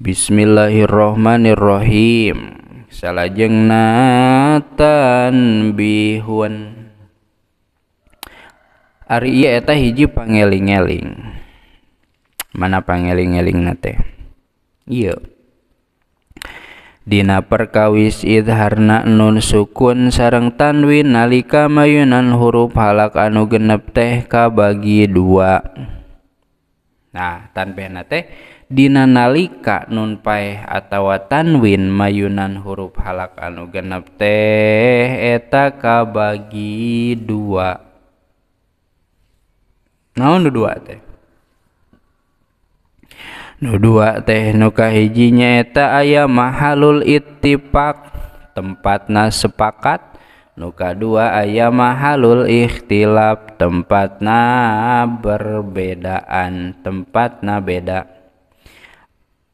Bismillahirromanirrohim salaajengnata bihun Ariiya eta hijji paneling-eling mana paneling-eling nate Dina per kawis idharna nun sukun sareng tanwin nalika mayunan huruf hala anu genepte ka bagi dua nah tanpe nate. Dina nalika nun pae atawa tanwin mayunan huruf halak anu genep teh eta kabagi dua. Naon nu dua teh? Nu dua teh nu kahijinya eta aya mahalul ittifaq, tempatna sepakat. Nu kadua aya mahalul ikhtilaf, tempatna berbedaan, tempatna beda.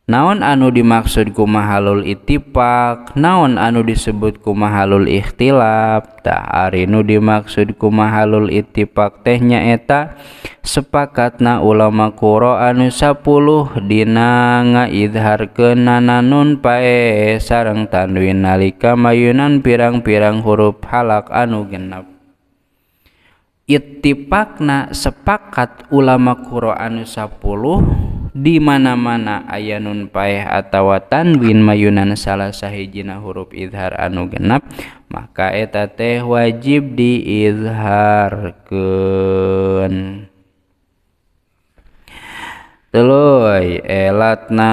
naon anu dimaksud ku mahalul itipak naon anu disebut ku mahalul khtilap taar nu dimaksud ku mahalul ittipak tehnya eta sepakat na ulama kuro anu sapuldina nga idhar keananun pae sarang tanwin nalika mayunan pirang-pirang hurup halak anu genp ittipak na sepakat ulama Quro anu sapul, Dimana-mana aya nunpae attawatan win mayunan salah sahhi jina huruf idhar anu genap maka eta teh wajib di idhar ke te elpangna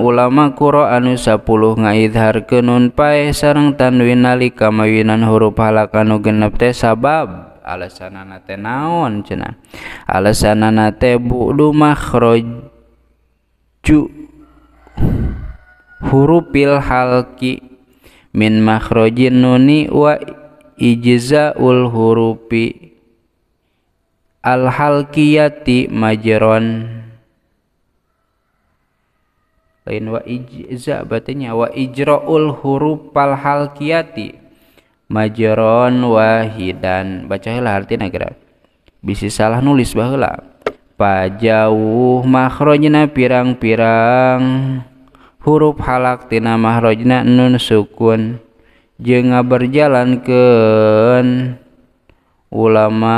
ulama Quro anu sa 10 ngaidhar keunpae sarangtan winalilika mayunnan huruf halakanu genaptes ba alasanana teh naon cenah alasanana teh bu'du makhraju hurufil halki min makhrajin nuni wa ijza'ul hurufi al halkiyati majeron. lain wa ijza batinya wa ijra'ul huruf al halkiyati majron wahidan bacalah artinya kira bisa salah nulis baheula pajauh makhrajna pirang-pirang huruf halak tina mahrojna nun sukun jenga berjalan ke ulama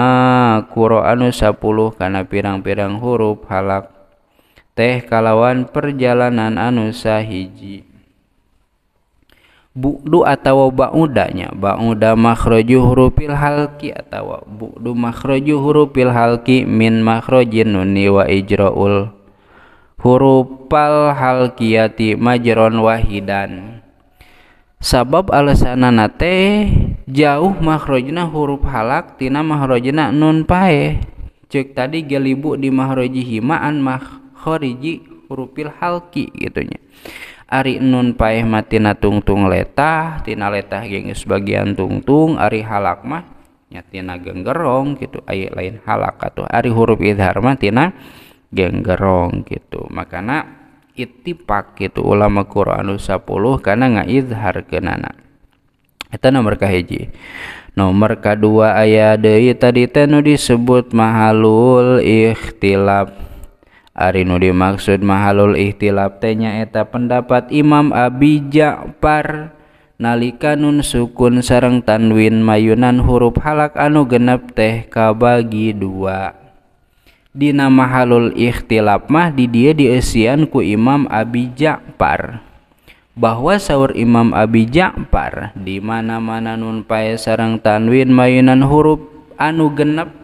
Quranu 10 karena pirang-pirang huruf halak teh kalawan perjalanan anu sahiji bu'du atau ba'udanya ba'uda makhroju hurufil halki atau bu'du makhroju hurufil halki min makhrojin nuni wa ijra'ul hurufal halkiyati majron wahidan sabab alasanana teh jauh makhrojna huruf halak tina makhrojna nun pae cek tadi gelibu di mahroji himaan hurupil hurufil halki gitunya Ari nun paeh matina tungtung letah tina letah gengus bagian tungtung Ari halak mah nyatina genggerong gitu ayat lain halak atau Ari huruf idhar mah tina genggerong gitu makana itipak gitu ulama Quran 10 karena nggak idhar kenana itu nomor kahiji nomor kedua ayat deui tadi teh disebut mahalul ikhtilaf Ari nu dimaksud mahalul khtilaptenya eta pendapat Imam Abijakpar nalikaun sukun Sereng tanwin mayunan hurufhalak anu genep tehka bagi dua nama ma Halul Ikhtilap mah did dia di esianku Imam Abijakpar bahwa sahur Imam Abijakpar dimana-mana nun paye sarang tanwin mayunan huruf anu genep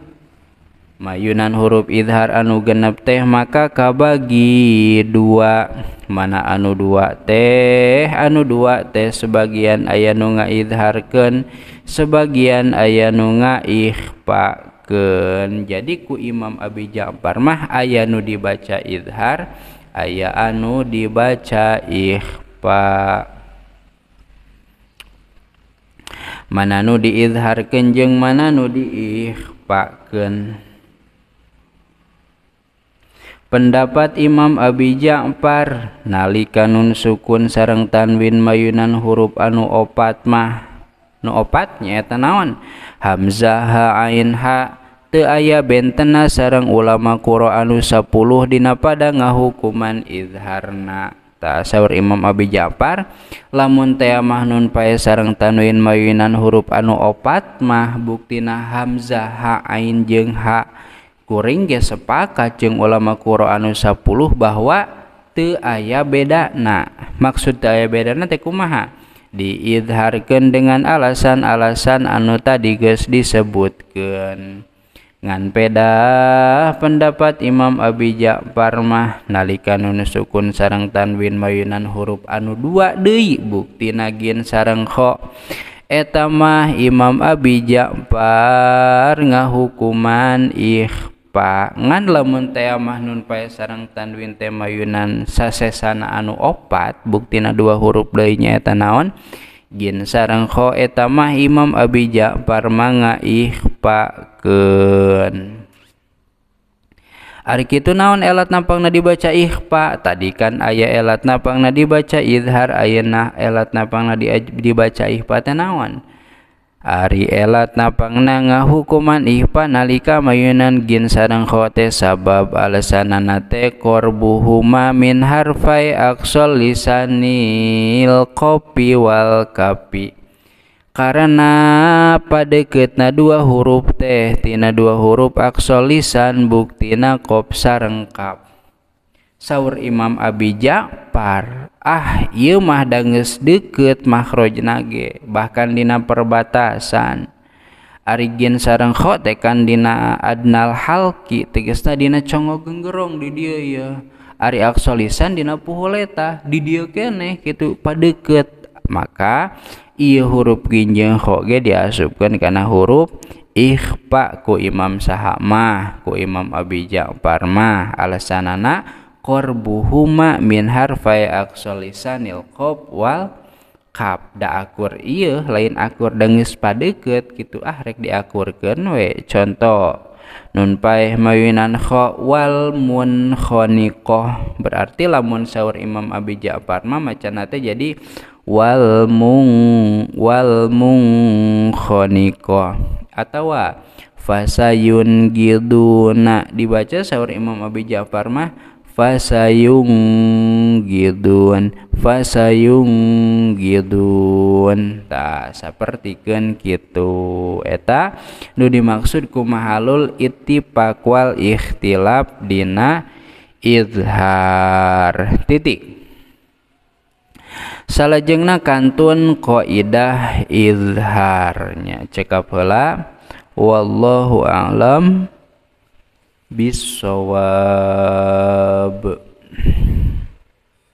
Yunan huruf idhar anu genep teh maka ka bagi dua mana anu dua teh anu dua teh sebagian aya nu ngaidharken sebagian aya nu ngaihpaken jadiku Imam Abi Jakbarmah aya nu dibaca idhar aya anu dibaca ih pak mana nu diidharken jeungng mana nu diihpaken Pendapat Imam Abi Japar nalika nun sukun sareng tanwin mayunan hurup anu opat mah nuopatnya tanawan Hamza ha ain ha te aya ben tenas sareng ulama Quro anu sa 10 dina pada nga hukuman idharna Taur Imam Abi Jafar lamun te mahnun pae sarengtanwin mayunan hurup anu opat mahbukkti hamza ha ain jeng ha. sepa kaung ulama Quro anu 10 bahwa tuh aya beda na maksud aya bedamaha diidharken dengan alasan-alasan an tadiges disebutkan ngan peda pendapat Imam Abijakparmah nalika nun sukun sarangtan win mayunan huruf anu dua Dewi bukti nagin sarenghok etetamah Imam Abijakpar nga hukuman khku Pangan la muea mahnun pae sarang tanwin temayan sa sesana anu opat,bukkti na 2 hurup playnya tan naon J sarangho etetamah imam ajak parmanga ihpak ke. Arkiitu naon elaat napang na dibaca ihpa tadikan aya elaat napang na dibaca idhar a na elaat napang nga dibaca ihpa tenawan. Ari elaat napang na nga hukuman ihpa nalika mayunan Gisanrangkhote sabab alasan na nate kor Buhuma min harvai asol lisan ni kopi wal kapi Karen na padket na dua huruf teh tinana dua huruf akssololisanbukkti kopsa rengkap Sauur Imam Abijak parah ah ieu mah danges deket makhraj nage bahkan dina perbatasan Arigin sarang khotekan dina adnal halki tegesna dina congo genggerong di dia ya Ari aksolisan dina puhuleta di dia kene gitu padeket maka iya huruf ginjeng khoge diasupkan karena huruf ikhfa ku imam sahamah ku imam abi ja'far alasan alasanana korbuhuma min harfai aksolisanil kop wal kap da akur iya lain akur dengis padeket gitu ah rek diakurkan we contoh nun paeh mawinan kho wal mun khoniqoh berarti lamun sahur Imam Abi Ja'far mah macanate jadi wal mung wal mung atau wa fasayun giduna dibaca sahur Imam Abi Ja'far mah fasayunggidun tak seperti kan gitu eta nu dimaksud kumahalul ittifaq wal ikhtilaf dina izhar titik salajengna kantun qaidah izharnya cekap heula wallahu a'lam bisawab